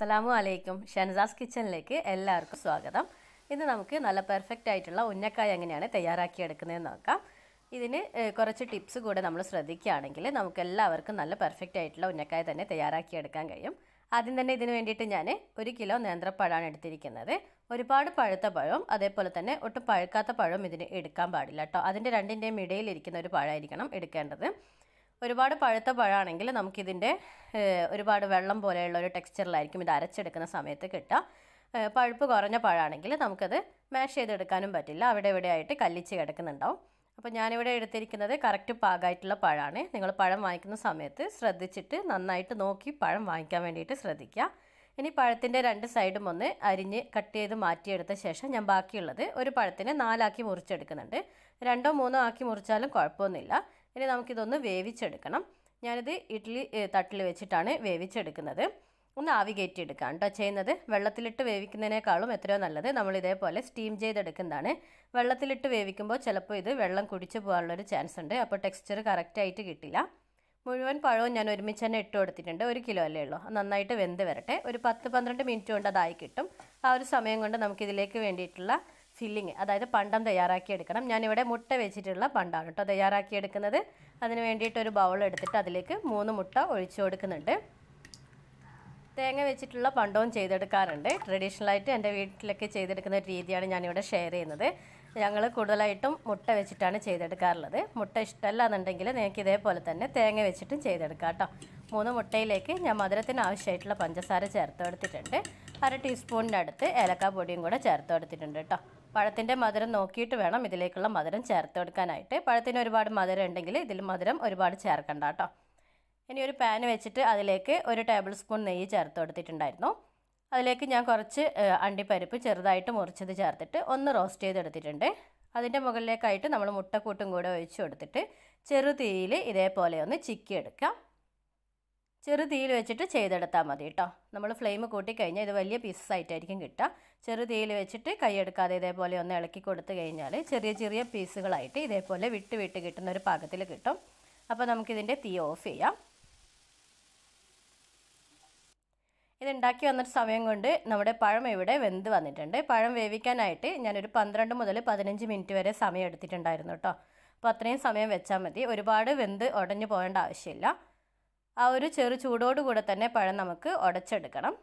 അസ്സലാമു അലൈക്കും ഷൻസാസ് കിച്ചണിലേക്ക് എല്ലാവർക്കും സ്വാഗതം ഇന്ന് നമുക്ക് നല്ല പെർഫെക്റ്റ് ആയിട്ടുള്ള ഉന്നക്കായ എങ്ങനെയാണ് തയ്യാറാക്കിയെടുക്കുന്നതെന്ന് നോക്കാം ഇതിന് കുറച്ച് ടിപ്സ് കൂടെ നമ്മൾ ശ്രദ്ധിക്കുകയാണെങ്കിൽ നമുക്ക് എല്ലാവർക്കും നല്ല പെർഫെക്റ്റ് ആയിട്ടുള്ള ഉന്നക്കായ തന്നെ തയ്യാറാക്കിയെടുക്കാൻ കഴിയും ആദ്യം തന്നെ ഇതിന് വേണ്ടിയിട്ട് ഞാൻ ഒരു കിലോ നേന്ത്രപ്പഴമാണ് എടുത്തിരിക്കുന്നത് ഒരുപാട് പഴുത്ത പഴവും അതേപോലെ തന്നെ ഒട്ടും പഴുക്കാത്ത പഴവും ഇതിന് എടുക്കാൻ പാടില്ല കേട്ടോ അതിൻ്റെ രണ്ടിൻ്റെയും ഇടയിലിരിക്കുന്ന ഒരു പഴമായിരിക്കണം എടുക്കേണ്ടത് ഒരുപാട് പഴുത്ത പഴമാണെങ്കിൽ നമുക്കിതിൻ്റെ ഒരുപാട് വെള്ളം പോലെയുള്ള ഒരു ടെക്സ്ചറിലായിരിക്കും ഇത് അരച്ചെടുക്കുന്ന സമയത്ത് കിട്ടുക പഴുപ്പ് കുറഞ്ഞ പഴമാണെങ്കിൽ നമുക്കത് മാഷ് ചെയ്തെടുക്കാനും പറ്റില്ല അവിടെ ഇവിടെയായിട്ട് കല്ലിച്ച് കിടക്കുന്നുണ്ടാവും അപ്പോൾ ഞാനിവിടെ എടുത്തിരിക്കുന്നത് കറക്റ്റ് പാകമായിട്ടുള്ള പഴമാണ് നിങ്ങൾ പഴം വാങ്ങിക്കുന്ന സമയത്ത് ശ്രദ്ധിച്ചിട്ട് നന്നായിട്ട് നോക്കി പഴം വാങ്ങിക്കാൻ വേണ്ടിയിട്ട് ശ്രദ്ധിക്കുക ഇനി പഴത്തിൻ്റെ രണ്ട് സൈഡും ഒന്ന് അരിഞ്ഞ് കട്ട് ചെയ്ത് മാറ്റിയെടുത്ത ശേഷം ഞാൻ ബാക്കിയുള്ളത് ഒരു പഴത്തിനെ നാലാക്കി മുറിച്ചെടുക്കുന്നുണ്ട് രണ്ടോ മൂന്നോ ആക്കി മുറിച്ചാലും കുഴപ്പമൊന്നുമില്ല ഇനി നമുക്കിതൊന്ന് വേവിച്ചെടുക്കണം ഞാനിത് ഇഡ്ഡലി തട്ടിൽ വെച്ചിട്ടാണ് വേവിച്ചെടുക്കുന്നത് ഒന്ന് ആവി കയറ്റി എടുക്കാം കേട്ടോ ചെയ്യുന്നത് വെള്ളത്തിലിട്ട് വേവിക്കുന്നതിനേക്കാളും എത്രയോ നല്ലത് നമ്മൾ ഇതേപോലെ സ്റ്റീം ചെയ്തെടുക്കുന്നതാണ് വെള്ളത്തിലിട്ട് വേവിക്കുമ്പോൾ ചിലപ്പോൾ ഇത് വെള്ളം കുടിച്ച് പോകാനുള്ളൊരു ചാൻസ് ഉണ്ട് അപ്പോൾ ടെക്സ്ചർ കറക്റ്റായിട്ട് കിട്ടില്ല മുഴുവൻ പഴവും ഞാൻ ഒരുമിച്ച് തന്നെ ഇട്ട് കൊടുത്തിട്ടുണ്ട് ഒരു കിലോ അല്ലേ ഉള്ളൂ നന്നായിട്ട് വെന്ത് വരട്ടെ ഒരു പത്ത് പന്ത്രണ്ട് മിനിറ്റ് കൊണ്ട് അതായി കിട്ടും ആ ഒരു സമയം കൊണ്ട് നമുക്കിതിലേക്ക് വേണ്ടിയിട്ടുള്ള ഫില്ലിങ് അതായത് പണ്ടം തയ്യാറാക്കിയെടുക്കണം ഞാനിവിടെ മുട്ട വെച്ചിട്ടുള്ള പണ്ടാണ് കേട്ടോ തയ്യാറാക്കിയെടുക്കുന്നത് അതിന് വേണ്ടിയിട്ട് ഒരു ബൗൾ എടുത്തിട്ട് അതിലേക്ക് മൂന്ന് മുട്ട ഒഴിച്ചു കൊടുക്കുന്നുണ്ട് തേങ്ങ വെച്ചിട്ടുള്ള പണ്ടവും ചെയ്തെടുക്കാറുണ്ട് ട്രഡീഷണലായിട്ട് എൻ്റെ വീട്ടിലൊക്കെ ചെയ്തെടുക്കുന്ന ഒരു രീതിയാണ് ഞാനിവിടെ ഷെയർ ചെയ്യുന്നത് ഞങ്ങൾ കൂടുതലായിട്ടും മുട്ട വെച്ചിട്ടാണ് ചെയ്തെടുക്കാറുള്ളത് മുട്ട ഇഷ്ടമല്ല എന്നുണ്ടെങ്കിൽ നിങ്ങൾക്ക് ഇതേപോലെ തന്നെ തേങ്ങ വെച്ചിട്ടും ചെയ്തെടുക്കാം കേട്ടോ മൂന്ന് മുട്ടയിലേക്ക് ഞാൻ മധുരത്തിന് ആവശ്യമായിട്ടുള്ള പഞ്ചസാര ചേർത്ത് കൊടുത്തിട്ടുണ്ട് അര ടീസ്പൂണിൻ്റെ അടുത്ത് ഏലക്കാ പൊടിയും കൂടെ ചേർത്ത് കൊടുത്തിട്ടുണ്ട് കേട്ടോ പഴത്തിൻ്റെ മധുരം നോക്കിയിട്ട് വേണം ഇതിലേക്കുള്ള മധുരം ചേർത്ത് കൊടുക്കാനായിട്ട് പഴത്തിന് ഒരുപാട് മധുരം ഉണ്ടെങ്കിൽ ഇതിൽ മധുരം ഒരുപാട് ചേർക്കണ്ട കേട്ടോ ഇനി ഒരു പാൻ വെച്ചിട്ട് അതിലേക്ക് ഒരു ടേബിൾ സ്പൂൺ നെയ്യ് ചേർത്ത് കൊടുത്തിട്ടുണ്ടായിരുന്നു അതിലേക്ക് ഞാൻ കുറച്ച് അണ്ടിപ്പരിപ്പ് ചെറുതായിട്ട് മുറിച്ചത് ചേർത്തിട്ട് ഒന്ന് റോസ്റ്റ് ചെയ്തെടുത്തിട്ടുണ്ട് അതിൻ്റെ മുകളിലേക്കായിട്ട് നമ്മൾ മുട്ടക്കൂട്ടും കൂടെ ഒഴിച്ചു കൊടുത്തിട്ട് ചെറുതീയിൽ ഇതേപോലെ ഒന്ന് ചിക്കി എടുക്കാം ചെറു തീയിൽ വെച്ചിട്ട് ചെയ്തെടുത്താൽ മതി കേട്ടോ നമ്മൾ ഫ്ലെയിം കൂട്ടിക്കഴിഞ്ഞാൽ ഇത് വലിയ പീസസ് ആയിട്ടായിരിക്കും കിട്ടുക ചെറു തീയിൽ വെച്ചിട്ട് കൈയെടുക്കാതെ ഇതേപോലെ ഒന്ന് ഇളക്കി കൊടുത്തു കഴിഞ്ഞാൽ ചെറിയ ചെറിയ പീസുകളായിട്ട് ഇതേപോലെ വിട്ട് വിട്ട് കിട്ടുന്ന ഒരു പാകത്തിൽ കിട്ടും അപ്പോൾ നമുക്കിതിൻ്റെ തീ ഓഫ് ചെയ്യാം ഇതുണ്ടാക്കി വന്നൊരു സമയം കൊണ്ട് നമ്മുടെ പഴം ഇവിടെ വെന്ത് വന്നിട്ടുണ്ട് പഴം വേവിക്കാനായിട്ട് ഞാനൊരു പന്ത്രണ്ട് മുതൽ പതിനഞ്ച് മിനിറ്റ് വരെ സമയം എടുത്തിട്ടുണ്ടായിരുന്നു കേട്ടോ അപ്പോൾ അത്രയും സമയം വെച്ചാൽ മതി ഒരുപാട് വെന്ത് ഉടഞ്ഞു പോകേണ്ട ആവശ്യമില്ല ആ ഒരു ചെറു ചൂടോടുകൂടെ തന്നെ പഴം നമുക്ക് ഉടച്ചെടുക്കണം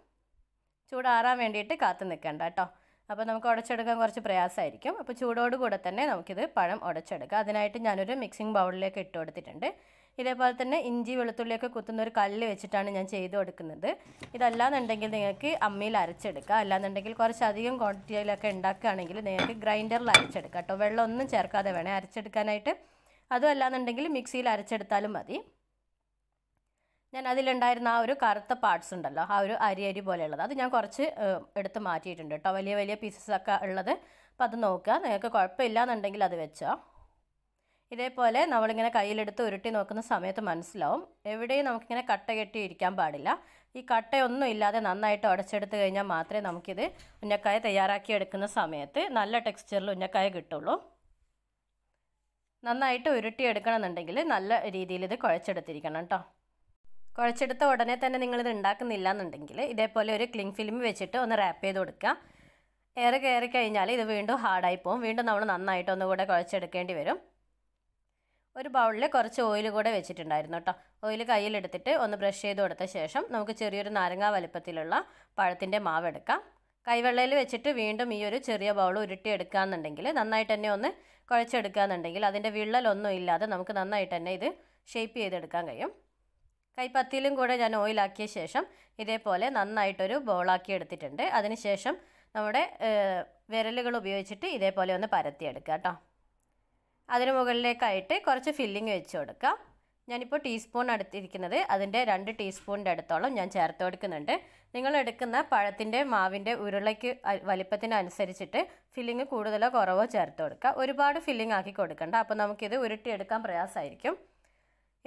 ചൂടാറാൻ വേണ്ടിയിട്ട് കാത്തു നിൽക്കേണ്ട കേട്ടോ അപ്പോൾ നമുക്ക് ഉടച്ചെടുക്കാൻ കുറച്ച് പ്രയാസമായിരിക്കും അപ്പോൾ ചൂടോടുകൂടെ തന്നെ നമുക്കിത് പഴം ഉടച്ചെടുക്കാം അതിനായിട്ട് ഞാനൊരു മിക്സിംഗ് ബൗളിലേക്ക് ഇട്ട് കൊടുത്തിട്ടുണ്ട് ഇതേപോലെ തന്നെ ഇഞ്ചി വെളുത്തുള്ളിയൊക്കെ കുത്തുന്ന ഒരു കല്ല് വെച്ചിട്ടാണ് ഞാൻ ചെയ്ത് കൊടുക്കുന്നത് ഇതല്ലാന്നുണ്ടെങ്കിൽ നിങ്ങൾക്ക് അമ്മിയിൽ അരച്ചെടുക്കാം അല്ലാന്നുണ്ടെങ്കിൽ കുറച്ചധികം ക്വാണ്ടിറ്റിയിലൊക്കെ ഉണ്ടാക്കുകയാണെങ്കിൽ നിങ്ങൾക്ക് ഗ്രൈൻഡറിൽ അരച്ചെടുക്കാം കേട്ടോ വെള്ളമൊന്നും ചേർക്കാതെ വേണേൽ അരച്ചെടുക്കാനായിട്ട് അതും അല്ലാന്നുണ്ടെങ്കിൽ മിക്സിയിൽ അരച്ചെടുത്താലും മതി ഞാൻ അതിലുണ്ടായിരുന്ന ആ ഒരു കറുത്ത പാർട്സ് ഉണ്ടല്ലോ ആ ഒരു അരി അരി പോലെയുള്ളത് അത് ഞാൻ കുറച്ച് എടുത്ത് മാറ്റിയിട്ടുണ്ട് കേട്ടോ വലിയ വലിയ പീസസ് ഒക്കെ ഉള്ളത് അപ്പം അത് നോക്കുക നിങ്ങൾക്ക് കുഴപ്പമില്ല എന്നുണ്ടെങ്കിൽ അത് വെച്ചോ ഇതേപോലെ നമ്മളിങ്ങനെ കയ്യിലെടുത്ത് ഉരുട്ടി നോക്കുന്ന സമയത്ത് മനസ്സിലാവും എവിടെയും നമുക്കിങ്ങനെ കട്ട കെട്ടി ഇരിക്കാൻ പാടില്ല ഈ കട്ടയൊന്നും ഇല്ലാതെ നന്നായിട്ട് ഉടച്ചെടുത്ത് കഴിഞ്ഞാൽ മാത്രമേ നമുക്കിത് ഉന്നക്കായ തയ്യാറാക്കി എടുക്കുന്ന സമയത്ത് നല്ല ടെക്സ്ചറിൽ ഉന്നക്കായ കിട്ടുള്ളൂ നന്നായിട്ട് ഉരുട്ടിയെടുക്കണമെന്നുണ്ടെങ്കിൽ നല്ല രീതിയിൽ ഇത് കുഴച്ചെടുത്തിരിക്കണം കേട്ടോ കുഴച്ചെടുത്ത ഉടനെ തന്നെ നിങ്ങളിത് ഉണ്ടാക്കുന്നില്ല എന്നുണ്ടെങ്കിൽ ഇതേപോലെ ഒരു ക്ലിങ് ഫിലിം വെച്ചിട്ട് ഒന്ന് റാപ്പ് ചെയ്ത് കൊടുക്കുക എയർ കയറി കഴിഞ്ഞാൽ ഇത് വീണ്ടും ഹാർഡായി പോകും വീണ്ടും നമ്മൾ നന്നായിട്ട് ഒന്നുകൂടെ കുഴച്ചെടുക്കേണ്ടി വരും ഒരു ബൗളിൽ കുറച്ച് ഓയിൽ കൂടെ വെച്ചിട്ടുണ്ടായിരുന്നു കേട്ടോ ഓയിൽ കയ്യിലെടുത്തിട്ട് ഒന്ന് ബ്രഷ് ചെയ്ത് കൊടുത്ത ശേഷം നമുക്ക് ചെറിയൊരു നാരങ്ങ വലിപ്പത്തിലുള്ള പഴത്തിൻ്റെ മാവ് എടുക്കാം കൈവെള്ളയിൽ വെച്ചിട്ട് വീണ്ടും ഈ ഒരു ചെറിയ ബൗൾ ഉരുട്ടി എന്നുണ്ടെങ്കിൽ നന്നായിട്ട് തന്നെ ഒന്ന് കുഴച്ചെടുക്കുക എന്നുണ്ടെങ്കിൽ അതിൻ്റെ വിള്ളലൊന്നും ഇല്ലാതെ നമുക്ക് നന്നായിട്ട് തന്നെ ഇത് ഷേപ്പ് ചെയ്തെടുക്കാൻ കഴിയും കൈപ്പത്തിയിലും കൂടെ ഞാൻ ഓയിലാക്കിയ ശേഷം ഇതേപോലെ നന്നായിട്ടൊരു ബോളാക്കി എടുത്തിട്ടുണ്ട് അതിനുശേഷം നമ്മുടെ വിരലുകൾ ഉപയോഗിച്ചിട്ട് ഇതേപോലെ ഒന്ന് പരത്തിയെടുക്കുക കേട്ടോ അതിന് മുകളിലേക്കായിട്ട് കുറച്ച് ഫില്ലിങ് വെച്ച് കൊടുക്കുക ഞാനിപ്പോൾ ടീസ്പൂൺ എടുത്തിരിക്കുന്നത് അതിൻ്റെ രണ്ട് ടീസ്പൂണിൻ്റെ അടുത്തോളം ഞാൻ ചേർത്ത് കൊടുക്കുന്നുണ്ട് നിങ്ങൾ എടുക്കുന്ന പഴത്തിൻ്റെ മാവിൻ്റെ ഉരുളയ്ക്ക് വലിപ്പത്തിനനുസരിച്ചിട്ട് ഫില്ലിങ് കൂടുതലോ കുറവോ ചേർത്ത് കൊടുക്കുക ഒരുപാട് ഫില്ലിംഗ് ആക്കി കൊടുക്കണ്ട അപ്പോൾ നമുക്കിത് ഉരുട്ടിയെടുക്കാൻ പ്രയാസമായിരിക്കും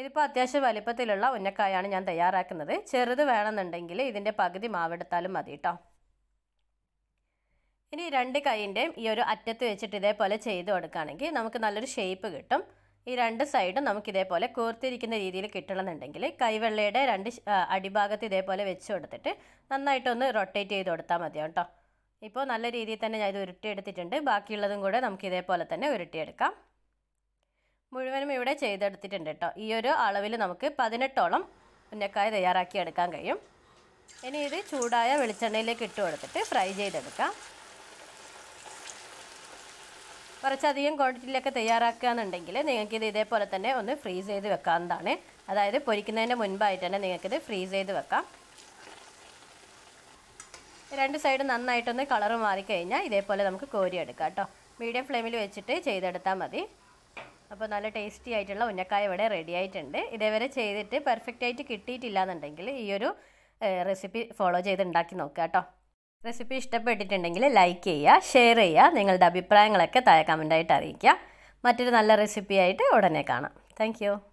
ഇതിപ്പോൾ അത്യാവശ്യം വലിപ്പത്തിലുള്ള ഉന്നക്കായാണ് ഞാൻ തയ്യാറാക്കുന്നത് ചെറുത് വേണമെന്നുണ്ടെങ്കിൽ ഇതിൻ്റെ പകുതി മാവെടുത്താലും മതി കേട്ടോ ഇനി രണ്ട് കൈൻ്റെയും ഈ ഒരു അറ്റത്ത് വെച്ചിട്ട് ഇതേപോലെ ചെയ്ത് കൊടുക്കുകയാണെങ്കിൽ നമുക്ക് നല്ലൊരു ഷേപ്പ് കിട്ടും ഈ രണ്ട് സൈഡും നമുക്ക് ഇതേപോലെ കോർത്തിരിക്കുന്ന രീതിയിൽ കിട്ടണമെന്നുണ്ടെങ്കിൽ കൈവെള്ളയുടെ രണ്ട് അടിഭാഗത്ത് ഇതേപോലെ വെച്ച് കൊടുത്തിട്ട് നന്നായിട്ടൊന്ന് റൊട്ടേറ്റ് ചെയ്ത് കൊടുത്താൽ മതി കേട്ടോ ഇപ്പോൾ നല്ല രീതിയിൽ തന്നെ ഞാൻ ഇത് ഉരുട്ടിയെടുത്തിട്ടുണ്ട് ബാക്കിയുള്ളതും കൂടെ നമുക്ക് ഇതേപോലെ തന്നെ ഉരുട്ടിയെടുക്കാം മുഴുവനും ഇവിടെ ചെയ്തെടുത്തിട്ടുണ്ട് കേട്ടോ ഈ ഒരു അളവിൽ നമുക്ക് പതിനെട്ടോളം ഉന്നക്കായ തയ്യാറാക്കി എടുക്കാൻ കഴിയും ഇനി ഇത് ചൂടായ വെളിച്ചെണ്ണയിലേക്ക് ഇട്ട് കൊടുത്തിട്ട് ഫ്രൈ ചെയ്തെടുക്കാം കുറച്ചധികം ക്വാണ്ടിറ്റിയിലൊക്കെ തയ്യാറാക്കുകയാണെന്നുണ്ടെങ്കിൽ നിങ്ങൾക്കിത് ഇതേപോലെ തന്നെ ഒന്ന് ഫ്രീസ് ചെയ്ത് വെക്കാവുന്നതാണ് അതായത് പൊരിക്കുന്നതിൻ്റെ മുൻപായിട്ട് തന്നെ നിങ്ങൾക്കിത് ഫ്രീസ് ചെയ്ത് വെക്കാം രണ്ട് സൈഡ് നന്നായിട്ടൊന്ന് കളറ് മാറിക്കഴിഞ്ഞാൽ ഇതേപോലെ നമുക്ക് കോരിയെടുക്കാം കേട്ടോ മീഡിയം ഫ്ലെയിമിൽ വെച്ചിട്ട് ചെയ്തെടുത്താൽ മതി അപ്പോൾ നല്ല ടേസ്റ്റി ആയിട്ടുള്ള ഉന്നക്കായ ഇവിടെ റെഡി ആയിട്ടുണ്ട് ഇതേവരെ ചെയ്തിട്ട് പെർഫെക്റ്റ് ആയിട്ട് കിട്ടിയിട്ടില്ല എന്നുണ്ടെങ്കിൽ ഈ ഒരു റെസിപ്പി ഫോളോ ചെയ്ത് ഉണ്ടാക്കി നോക്കുക കേട്ടോ റെസിപ്പി ഇഷ്ടപ്പെട്ടിട്ടുണ്ടെങ്കിൽ ലൈക്ക് ചെയ്യുക ഷെയർ ചെയ്യുക നിങ്ങളുടെ അഭിപ്രായങ്ങളൊക്കെ താഴെ കമൻ്റായിട്ട് അറിയിക്കുക മറ്റൊരു നല്ല റെസിപ്പിയായിട്ട് ഉടനെ കാണാം താങ്ക്